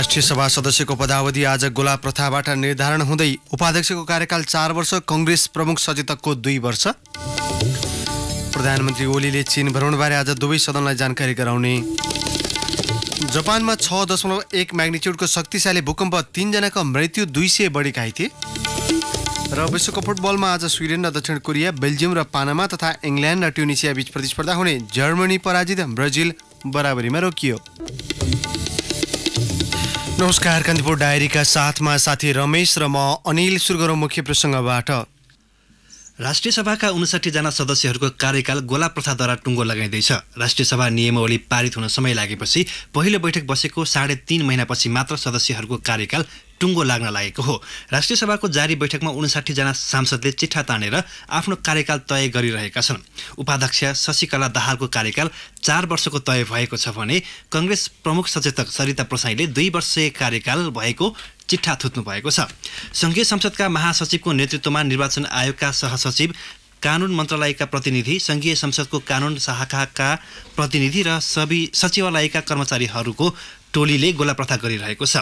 राष्ट्रिय सभा सदस्यको पदावधि आज गोला प्रथाबाट निर्धारण हुँदै उपाध्यक्षको कार्यकाल चार वर्ष कङ्ग्रेस प्रमुख सचेतकको दुई वर्ष प्रधानमन्त्री ओलीले चीन भ्रमणबारे आज दुवै सदनलाई जानकारी गराउने जापानमा छ दशमलव एक म्याग्निच्युडको शक्तिशाली भूकम्प तिनजनाको मृत्यु दुई सय बढी घाइते र विश्वकप फुटबलमा आज स्विडेन र दक्षिण कोरिया बेल्जियम र पानामा तथा इङ्ल्यान्ड र ट्युनिसिया बीच प्रतिस्पर्धा हुने जर्मनी पराजित ब्राजिल बराबरीमा रोकियो नमस्कार कान्तिपुर डायरीका साथमा साथी रमेश र म अनिल सुर्गरो मुख्य प्रसङ्गबाट राष्ट्रिय सभाका उन्सठीजना सदस्यहरूको कार्यकाल गोला प्रथाद्वारा टुङ्गो लगाइँदैछ राष्ट्रिय सभा नियमावली पारित हुन समय लागेपछि पहिलो बैठक बसेको साढे तिन महिनापछि मात्र सदस्यहरूको कार्यकाल टुङ्गो लाग्न लागेको हो राष्ट्रिय सभाको जारी बैठकमा उन्साठीजना सांसदले चिठा तानेर आफ्नो कार्यकाल तय गरिरहेका छन् उपाध्यक्ष शशिकला दाहालको कार्यकाल चार वर्षको तय भएको छ भने कङ्ग्रेस प्रमुख सचेतक सरिता प्रसाईले दुई वर्ष कार्यकाल भएको चिठा थुत्नु भएको छ सङ्घीय संसदका महासचिवको नेतृत्वमा निर्वाचन आयोगका सहसचिव कानुन मन्त्रालयका प्रतिनिधि सङ्घीय संसदको कानुन शाखाका प्रतिनिधि र सबै सचिवालयका कर्मचारीहरूको टोलीले गोला प्रथा गरिरहेको छ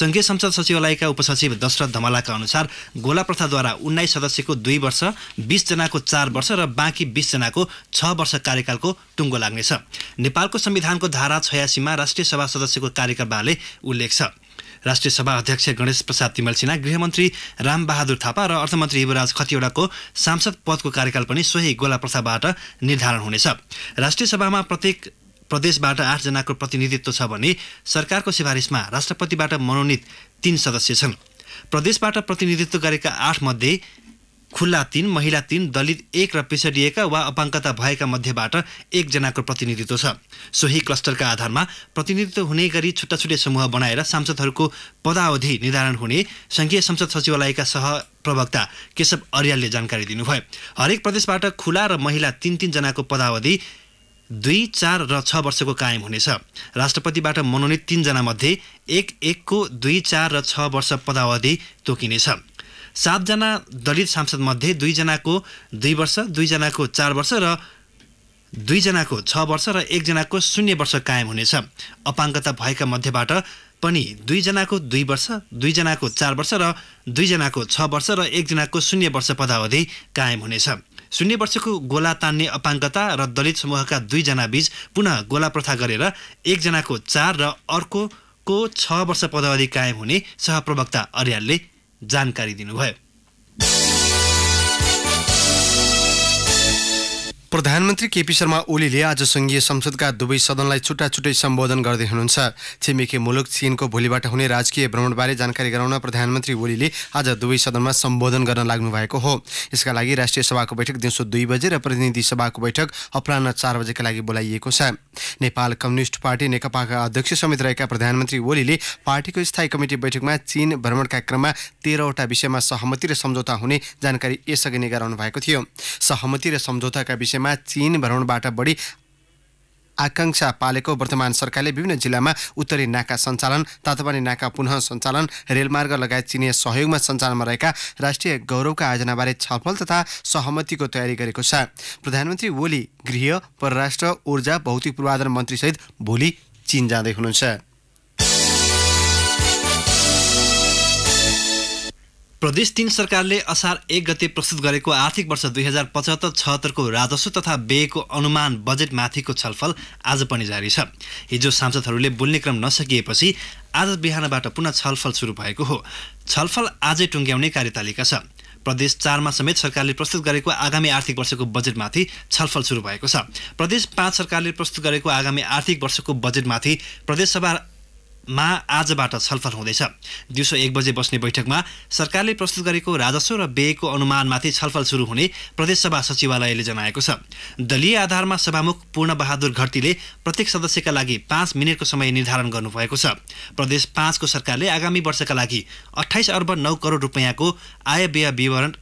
सङ्घीय संसद सचिवालयका उपसचिव दशरथ धमलाका अनुसार गोला प्रथाद्वारा उन्नाइस सदस्यको दुई वर्ष बिसजनाको चार वर्ष र बाँकी बिसजनाको छ वर्ष कार्यकालको टुङ्गो लाग्नेछ नेपालको संविधानको धारा छयासीमा राष्ट्रिय सभा सदस्यको बारे उल्लेख छ राष्ट्रिय सभा अध्यक्ष गणेश प्रसाद तिमल सिन्हा गृहमन्त्री रामबहादुर थापा र अर्थमन्त्री युवराज खतिवडाको सांसद पदको कार्यकाल पनि सोही गोला प्रथाबाट निर्धारण हुनेछ राष्ट्रिय सभामा प्रत्येक प्रदेशबाट आठजनाको प्रतिनिधित्व छ भने सरकारको सिफारिसमा राष्ट्रपतिबाट मनोनित तीन सदस्य छन् प्रदेशबाट प्रतिनिधित्व गरेका आठमध्ये खुल्ला तिन महिला तिन दलित एक र पिछडिएका वा अपाङ्गता भएका मध्येबाट एकजनाको प्रतिनिधित्व छ सोही क्लस्टरका आधारमा प्रतिनिधित्व हुने गरी छुट्टा छुट्टै समूह बनाएर सांसदहरूको पदावधि निर्धारण हुने सङ्घीय संसद सचिवालयका सह प्रवक्ता केशव अर्यालले जानकारी दिनुभयो हरेक प्रदेशबाट खुला र महिला तिन तिनजनाको पदावधि दुई चार र छ वर्षको कायम हुनेछ राष्ट्रपतिबाट मनोनित मध्ये एक एकको दुई चार र छ वर्ष पदावधि तोकिनेछ सातजना दलित सांसदमध्ये दुईजनाको दुई वर्ष दुईजनाको चार वर्ष र दुईजनाको छ वर्ष र एकजनाको शून्य वर्ष कायम हुनेछ अपाङ्गता भएका मध्येबाट पनि दुईजनाको दुई वर्ष दुईजनाको चार वर्ष र दुईजनाको छ वर्ष र एकजनाको शून्य वर्ष पदावधि कायम हुनेछ शून्य वर्षको गोला तान्ने अपाङ्गता र दलित समूहका दुईजना बीच पुनः गोला प्रथा गरेर एकजनाको चार र अर्कोको छ वर्ष पदावधि कायम हुने सहप्रवक्ता अर्यालले जानकारी दिनुभयो प्रधानमन्त्री केपी शर्मा ओलीले आज सङ्घीय संसदका दुवै सदनलाई छुट्टा छुट्टै सम्बोधन गर्दै हुनुहुन्छ छिमेकी मुलुक चीनको भोलिबाट हुने राजकीय भ्रमणबारे जानकारी गराउन प्रधानमन्त्री ओलीले आज दुवै सदनमा सम्बोधन गर्न लाग्नु भएको हो यसका लागि राष्ट्रिय सभाको बैठक दिउँसो दुई बजे र प्रतिनिधि सभाको बैठक अपरान्न चार बजेका लागि बोलाइएको छ नेपाल कम्युनिस्ट पार्टी नेकपाका अध्यक्ष समेत रहेका प्रधानमन्त्री ओलीले पार्टीको स्थायी कमिटी बैठकमा चीन भ्रमणका क्रममा तेह्रवटा विषयमा सहमति र सम्झौता हुने जानकारी यसअघि नै गराउनु भएको थियो सहमति र सम्झौताका विषय राज्यमा चीन भ्रमणबाट बढी आकाङ्क्षा पालेको वर्तमान सरकारले विभिन्न जिल्लामा उत्तरी नाका सञ्चालन तातोपानी नाका पुनः सञ्चालन रेलमार्ग लगायत चिनिया सहयोगमा सञ्चालनमा रहेका राष्ट्रिय गौरवका आयोजनाबारे छलफल तथा सहमतिको तयारी गरेको छ प्रधानमन्त्री ओली गृह परराष्ट्र ऊर्जा भौतिक पूर्वाधार मन्त्रीसहित भोलि चिन जाँदै हुनुहुन्छ प्रदेश तीन सरकारले असार एक गते प्रस्तुत गरेको आर्थिक वर्ष दुई हजार पचहत्तर छहत्तरको राजस्व तथा व्ययको अनुमान बजेटमाथिको छलफल आज पनि जारी छ हिजो सांसदहरूले बोल्ने क्रम नसकिएपछि आज बिहानबाट पुनः छलफल सुरु भएको हो छलफल आजै टुङ्ग्याउने कार्यतालिका छ प्रदेश चारमा समेत सरकारले प्रस्तुत गरेको आगामी आर्थिक वर्षको बजेटमाथि छलफल सुरु भएको छ प्रदेश पाँच सरकारले प्रस्तुत गरेको आगामी आर्थिक वर्षको बजेटमाथि प्रदेशसभा मा आजबाट छलफल हुँदैछ दिउँसो एक बजे बस्ने बैठकमा सरकारले प्रस्तुत गरेको राजस्व र व्ययको अनुमानमाथि छलफल सुरु हुने प्रदेशसभा सचिवालयले जनाएको छ दलीय आधारमा सभामुख पूर्णबहादुर घरतीले प्रत्येक सदस्यका लागि पाँच मिनटको समय निर्धारण गर्नुभएको छ प्रदेश पाँचको सरकारले आगामी वर्षका लागि अठाइस अर्ब नौ करोड रुपियाँको आय व्यय विवरण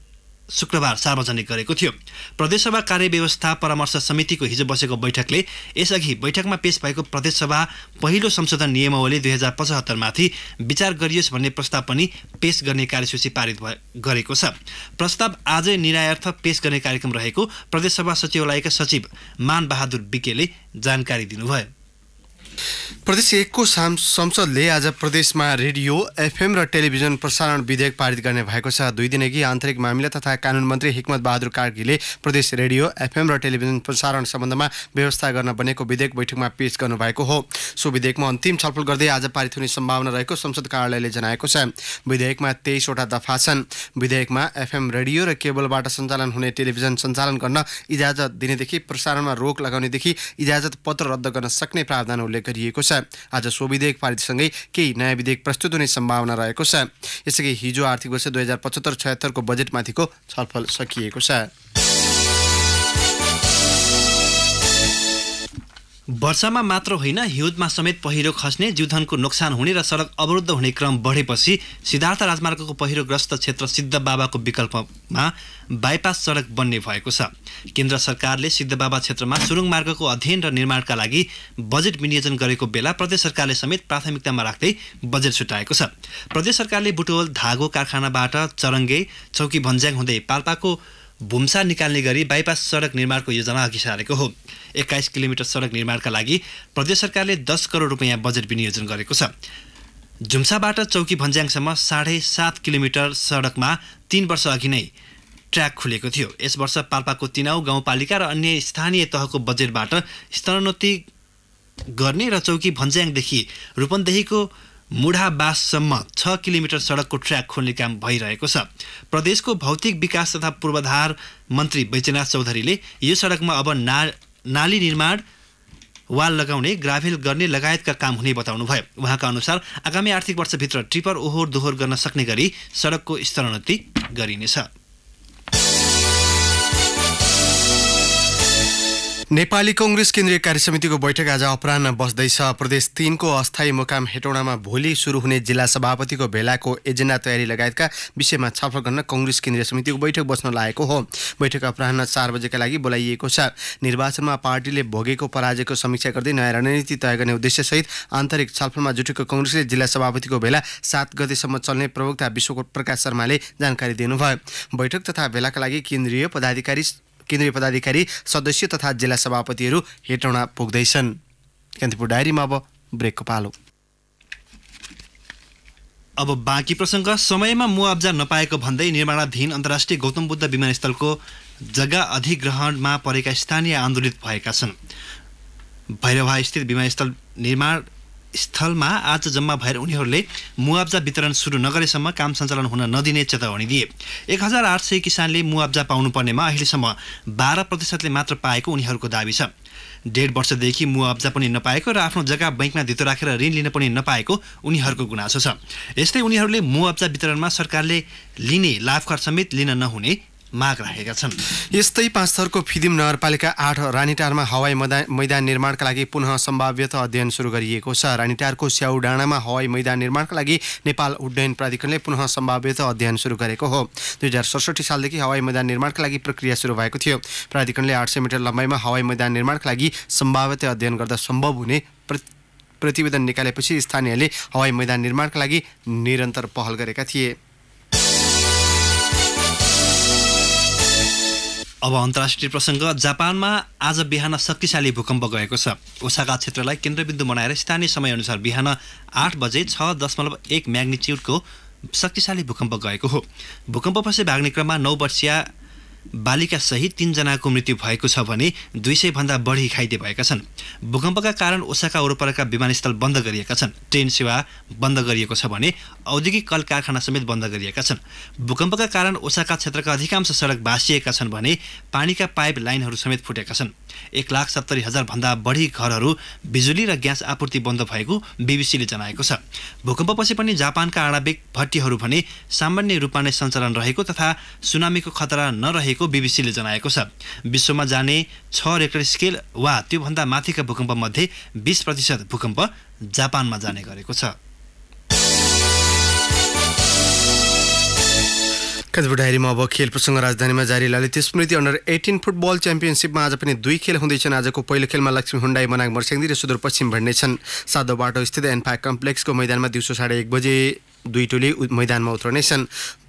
शुक्रबार सार्वजनिक गरेको थियो प्रदेशसभा कार्यव्यवस्था परामर्श समितिको हिजो बसेको बैठकले यसअघि बैठकमा पेश भएको प्रदेशसभा पहिलो संशोधन नियमावली दुई हजार पचहत्तरमाथि विचार गरियोस् भन्ने प्रस्ताव पनि पेश गर्ने कार्यसूची पारित गरेको छ प्रस्ताव आजै निर्णयार्थ पेश गर्ने कार्यक्रम रहेको प्रदेशसभा सचिवालयका सचिव मानबहादुर विकेले जानकारी दिनुभयो प्रदेश एकको संसदले आज प्रदेशमा रेडियो एफएम र टेलिभिजन प्रसारण विधेयक पारित गर्ने भएको छ दुई दिनअघि आन्तरिक मामिला तथा कानुन मन्त्री हिक्मत बहादुर कार्कीले प्रदेश रेडियो एफएम र टेलिभिजन प्रसारण सम्बन्धमा व्यवस्था गर्न बनेको विधेयक बैठकमा पेश गर्नुभएको हो सो विधेयकमा अन्तिम छलफल गर्दै आज पारित हुने सम्भावना रहेको संसद कार्यालयले जनाएको छ विधेयकमा तेइसवटा दफा छन् विधेयकमा एफएम रेडियो र केबलबाट सञ्चालन हुने टेलिभिजन सञ्चालन गर्न इजाजत दिनेदेखि प्रसारणमा रोक लगाउनेदेखि इजाजत पत्र रद्द गर्न सक्ने प्रावधान उल्लेख गरिएको छ आज सो विधेयक पारितसँगै केही नयाँ विधेयक प्रस्तुत हुने सम्भावना रहेको छ यसअघि हिजो आर्थिक वर्ष दुई हजार पचहत्तर छयत्तरको बजेटमाथिको छलफल सकिएको छ वर्षामा मात्र होइन हिउँदमा समेत पहिरो खस्ने जीवधनको नोक्सान हुने र सडक अवरुद्ध हुने क्रम बढेपछि सिद्धार्थ राजमार्गको पहिरोग्रस्त क्षेत्र सिद्धबाबाको विकल्पमा बाइपास सडक बन्ने भएको छ केन्द्र सरकारले सिद्धबाबा क्षेत्रमा सुरुङ मार्गको अध्ययन र निर्माणका लागि बजेट विनियोजन गरेको बेला प्रदेश सरकारले समेत प्राथमिकतामा राख्दै बजेट छुट्याएको छ प्रदेश सरकारले बुटोल धागो कारखानाबाट चरङ्गे चौकी भन्ज्याङ हुँदै पाल्पाको भुम्सा निकाल्ने गरी बाइपास सडक निर्माणको योजना अघि सारेको हो एक्काइस किलोमिटर सडक निर्माणका लागि प्रदेश सरकारले दस करोड रुपियाँ बजेट विनियोजन गरेको छ झुम्साबाट चौकी भन्ज्याङसम्म साढे सात किलोमिटर सडकमा तिन वर्ष अघि नै ट्र्याक खुलेको थियो यस वर्ष पाल्पाको तिनाउ गाउँपालिका र अन्य स्थानीय तहको बजेटबाट स्तरोन्नति गर्ने र चौकी भन्ज्याङदेखि रूपन्देहीको मुढाबाससम्म छ किलोमिटर सडकको ट्र्याक खोल्ने काम भइरहेको छ प्रदेशको भौतिक विकास तथा पूर्वाधार मन्त्री बैजनाथ चौधरीले यो सडकमा अब ना नाली निर्माण वाल लगाउने ग्राभेल गर्ने लगायतका काम हुने बताउनुभयो उहाँका अनुसार आगामी आर्थिक वर्षभित्र ट्रिपर ओहोर दोहोर गर्न सक्ने गरी सडकको स्तरोन्नति गरिनेछ नेपाली कङ्ग्रेस केन्द्रीय कार्यसमितिको बैठक आज अपरान्न बस्दैछ प्रदेश तिनको अस्थायी मुकाम हेटौँडामा भोलि सुरु हुने जिल्ला सभापतिको भेलाको एजेन्डा तयारी लगायतका विषयमा छलफल गर्न कङ्ग्रेस केन्द्रीय समितिको बैठक बस्न लागेको हो बैठक अपरान्न चार बजेका लागि बोलाइएको छ निर्वाचनमा पार्टीले भोगेको पराजयको समीक्षा गर्दै नयाँ रणनीति तय गर्ने उद्देश्यसहित आन्तरिक छलफलमा जुटेको कङ्ग्रेसले जिल्ला सभापतिको भेला सात गतेसम्म चल्ने प्रवक्ता विश्वकोट प्रकाश शर्माले जानकारी दिनुभयो बैठक तथा भेलाका लागि केन्द्रीय पदाधिकारी केन्द्रीय पदाधिकारी सदस्य तथा जिल्ला सभापतिहरू हेटौँडा पुग्दैछन् कान्तिपुर डायरीमा अब ब्रेकको पालो अब बाँकी प्रसङ्ग समयमा मुआब्जा नपाएको भन्दै निर्माणाधीन अन्तर्राष्ट्रिय गौतम बुद्ध विमानस्थलको जग्गा अधिग्रहणमा परेका स्थानीय आन्दोलित भएका छन् भैरवास्थित विमानस्थल निर्माण स्थलमा आज जम्मा भएर उनीहरूले मुआब्जा वितरण सुरु नगरेसम्म काम सञ्चालन हुन नदिने चेतावनी दिए एक हजार आठ सय किसानले मुआब्जा पाउनुपर्नेमा अहिलेसम्म बाह्र प्रतिशतले मात्र पाएको उनीहरूको दावी छ डेढ वर्षदेखि मुआब्जा पनि नपाएको र आफ्नो जग्गा बैङ्कमा धितो राखेर ऋण लिन पनि नपाएको उनीहरूको गुनासो छ यस्तै उनीहरूले मुआब्जा वितरणमा सरकारले लिने लाभकर समेत लिन नहुने माग राखेका छन् यस्तै पाँच थरको फिदिम नगरपालिका आठ रानीटारमा हवाई मैदान निर्माणका लागि पुनः सम्भाव्यत अध्ययन सुरु गरिएको छ रानीटारको स्याउ डाँडामा हवाई मैदान निर्माणका लागि नेपाल उड्डयन प्राधिकरणले पुनः सम्भाव्यत अध्ययन सुरु गरेको हो दुई हजार सडसठी सालदेखि हवाई मैदान निर्माणका लागि प्रक्रिया सुरु भएको थियो प्राधिकरणले आठ सय मिटर लम्बाइमा हवाई मैदान निर्माणका लागि सम्भाव्यत अध्ययन गर्दा सम्भव हुने प्रतिवेदन निकालेपछि स्थानीयले हवाई मैदान निर्माणका लागि निरन्तर पहल गरेका थिए अब अन्तर्राष्ट्रिय प्रसङ्ग जापानमा आज बिहान शक्तिशाली भूकम्प गएको छ ओसाका क्षेत्रलाई केन्द्रबिन्दु बनाएर स्थानीय समयअनुसार बिहान आठ बजे छ दशमलव एक म्याग्निच्युडको शक्तिशाली भूकम्प गएको हो भूकम्पपछि भाग्ने क्रममा नौ वर्षीय बालिका सहित तीनजनाको मृत्यु भएको छ भने दुई सय भन्दा बढी घाइते भएका छन् भूकम्पका कारण ओसाका वरपरका विमानस्थल बन्द गरिएका छन् ट्रेन सेवा बन्द गरिएको छ भने औद्योगिक कल कारखाना समेत बन्द गरिएका छन् भूकम्पका कारण ओसाका क्षेत्रका अधिकांश सडक भाँसिएका छन् भने पानीका पाइप लाइनहरू समेत फुटेका छन् एक लाख सत्तरी हजारभन्दा बढी घरहरू बिजुली र ग्यास आपूर्ति बन्द भएको बिबिसीले जनाएको छ भूकम्पपछि पनि जापानका आणविक भट्टीहरू भने सामान्य रूपमा नै सञ्चालन रहेको तथा सुनामीको खतरा नरहेको गरिएको बिबिसीले जनाएको छ विश्वमा जाने छ रेक्टर स्केल वा त्योभन्दा माथिका भूकम्पमध्ये बिस प्रतिशत भूकम्प जापानमा जाने गरेको छ काजीपुर अब खेल प्रसङ्ग राजधानीमा जारी ललित स्मृति अन्डर एटिन फुटबल च्याम्पियनसिपमा आज पनि दुई खेल हुँदैछन् आजको पहिलो खेलमा लक्ष्मी हुन्डाई मनाङ मर्स्याङदी र सुदूरपश्चिम भन्ने छन् साधो बाटो स्थित एन्फा कम्प्लेक्सको मैदानमा दिउँसो साढे एक बजे दुई टोली मैदानमा उत्रनेछन्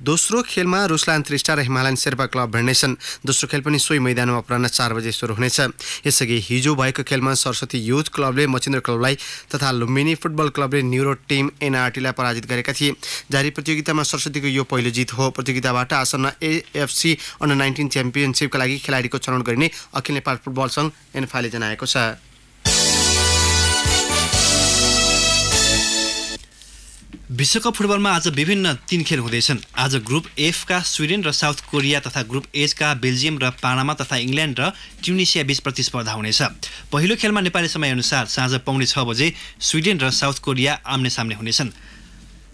दोस्रो खेलमा रुसलान त्रिष्ठा र हिमालयन शेर्पा क्लब भिड्नेछन् दोस्रो खेल पनि सोही मैदानमा अपरान्न चार बजे सुरु हुनेछ यसअघि हिजो भएको खेलमा सरस्वती युथ क्लबले मचिन्द्र क्लबलाई तथा लुम्बिनी फुटबल क्लबले न्युरो टिम एनआरटीलाई पराजित गरेका थिए जारी प्रतियोगितामा सरस्वतीको यो पहिलो जित हो प्रतियोगिताबाट आसन्न एएफसी अन्डर नाइन्टिन च्याम्पियनसिपका लागि खेलाडीको छनौट गरिने अखिल नेपाल फुटबल सङ्घ एनफाले जनाएको छ विश्वकप फुटबलमा आज विभिन्न तीन खेल हुँदैछन् आज ग्रुप एफका स्विडेन र साउथ कोरिया तथा ग्रुप का बेल्जियम र पानामा तथा इङ्ल्यान्ड र ट्युनिसिया बीच प्रतिस्पर्धा हुनेछ पहिलो खेलमा नेपाली समयअनुसार साँझ पाउने छ बजे स्विडेन र साउथ कोरिया आम्ने सामने हुनेछन्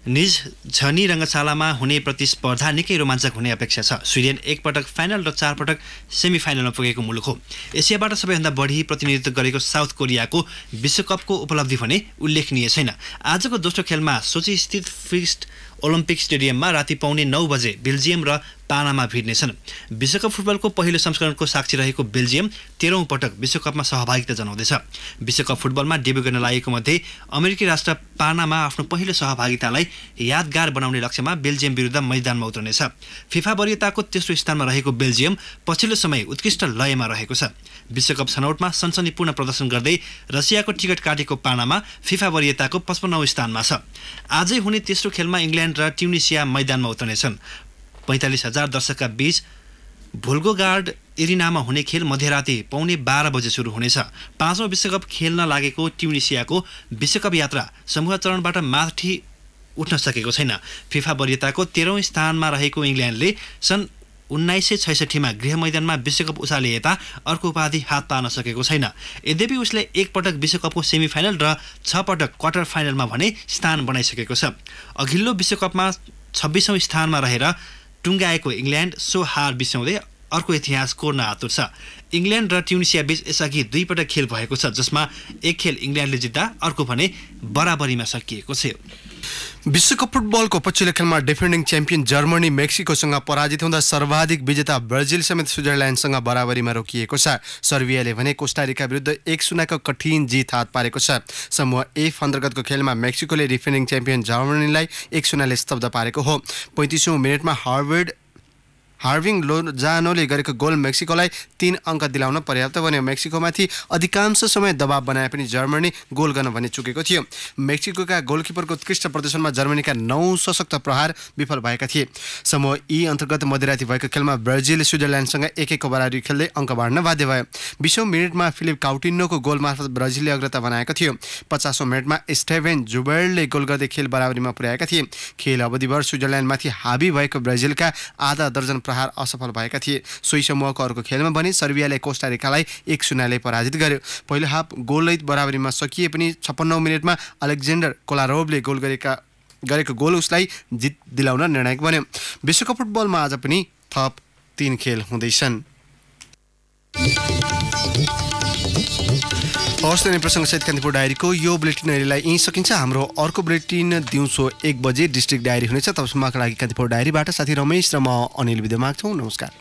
निज झनी रङ्गशालामा हुने प्रतिस्पर्धा निकै रोमाञ्चक हुने अपेक्षा छ स्विडेन एकपटक फाइनल र चारपटक सेमी फाइनलमा पुगेको मुलुक हो एसियाबाट सबैभन्दा बढी प्रतिनिधित्व गरेको साउथ कोरियाको विश्वकपको उपलब्धि भने उल्लेखनीय छैन आजको दोस्रो खेलमा सोचीस्थित फिस्ट ओलम्पिक स्टेडियममा राति पाउने नौ बजे बेल्जियम र पानामा भिड्नेछन् विश्वकप फुटबलको पहिलो संस्करणको साक्षी रहेको बेल्जियम तेह्रौँ पटक विश्वकपमा सहभागिता जनाउँदैछ विश्वकप फुटबलमा डेब्यू गर्न लागेको मध्ये अमेरिकी राष्ट्र पानामा आफ्नो पहिलो सहभागितालाई यादगार बनाउने लक्ष्यमा बेल्जियम विरुद्ध मैदानमा उत्रनेछ फिफा वरियताको तेस्रो स्थानमा रहेको बेल्जियम पछिल्लो समय उत्कृष्ट लयमा रहेको छ विश्वकप छनौटमा सनसनीपूर्ण प्रदर्शन गर्दै रसियाको टिकट काटेको पानामा फिफा वरियताको पचपन्नौ स्थानमा छ आजै हुने तेस्रो खेलमा इङ्ल्यान्ड र ट्युनिसिया मैदानमा उत्रनेछन् पैँतालिस हजार दर्शकका बीच भुल्गोगार्ड एरिनामा हुने खेल मध्यराति पाउने बाह्र बजे सुरु हुनेछ पाँचौँ विश्वकप खेल्न लागेको ट्युनिसियाको विश्वकप यात्रा समूह चरणबाट माथि उठ्न सकेको छैन फिफा वरियताको तेह्रौँ स्थानमा रहेको इङ्ल्यान्डले सन् उन्नाइस सय छैसठीमा गृह मैदानमा विश्वकप उषाले यता अर्को उपाधि हात पार्न सकेको छैन यद्यपि उसले एकपटक विश्वकपको सेमी फाइनल र छ पटक क्वार्टर फाइनलमा भने स्थान बनाइसकेको छ अघिल्लो विश्वकपमा छब्बिसौँ स्थानमा रहेर टुङ्गाएको इङ्ल्यान्ड सो हार बिसाउँदै अर्को इतिहास कोर्न आतुर छ इङ्ल्यान्ड र ट्युनिसिया बीच यसअघि दुईपटक खेल भएको छ जसमा एक खेल इङ्ल्यान्डले जित्दा अर्को भने बराबरीमा सकिएको छ विश्वकप फुटबलको पछिल्लो खेलमा डिफेन्डिङ च्याम्पियन जर्मनी मेक्सिकोसँग पराजित हुँदा सर्वाधिक विजेता ब्राजिल समेत स्विजरल्यान्डसँग बराबरीमा रोकिएको छ सर्बियाले भने कोस्टारिका विरुद्ध एक सुनाको कठिन जित हात पारेको छ समूह एफ अन्तर्गतको खेलमा मेक्सिकोले डिफेन्डिङ च्याम्पियन जर्मनीलाई एक सुनाले स्तब्ध पारेको हो पैँतिसौँ मिनटमा हार्वर्ड हार्भिङ लोजानोले गरेको गोल मेक्सिकोलाई तीन अङ्क दिलाउन पर्याप्त बन्यो मेक्सिकोमाथि अधिकांश समय दबाव बनाए पनि जर्मनी गोल गर्न भने चुकेको थियो मेक्सिकोका गोलकिपरको उत्कृष्ट प्रदर्शनमा जर्मनीका नौ सशक्त प्रहार विफल भएका थिए समूह यी अन्तर्गत मध्यराति भएको खेलमा ब्राजिल स्विजरल्यान्डसँग एक एकको बराबरी खेल्दै अङ्क बाँड्न बाध्य भयो बिसौँ मिनटमा फिलिप काउटिन्नोको गोल मार्फत ब्राजिलले अग्रता बनाएको थियो पचासौँ मिनटमा स्टेभेन जुबेर्डले गोल गर्दै खेल बराबरीमा पुर्याएका थिए खेल अवधिभर स्विजरल्यान्डमाथि हाबी भएको ब्राजिलका आधा दर्जन प्रहार असफल भएका थिए सोही समूहको अर्को खेलमा भने सर्बियाले कोष्टारिकालाई एक शून्यले पराजित गर्यो पहिलो हाफ गोलरहित बराबरीमा सकिए पनि छप्पन्नौ मिनटमा अलेक्जेन्डर कोलारोभले गोल गरेका गरेको गोल उसलाई जित दिलाउन निर्णायक बन्यो विश्वकप फुटबलमा आज पनि थप तिन खेल हुँदैछन् हर्ष नै प्रसङ्ग सहित कान्तिपुर डायरीको यो बुलेटिन अहिलेलाई यहीँ सकिन्छ हाम्रो अर्को बुलेटिन दिउँसो एक बजे डिस्ट्रिक्ट डायरी हुनेछ तबसम्मका लागि कान्तिपुर डायरीबाट साथी रमेश र म अनिल विद्य माग्छौँ नमस्कार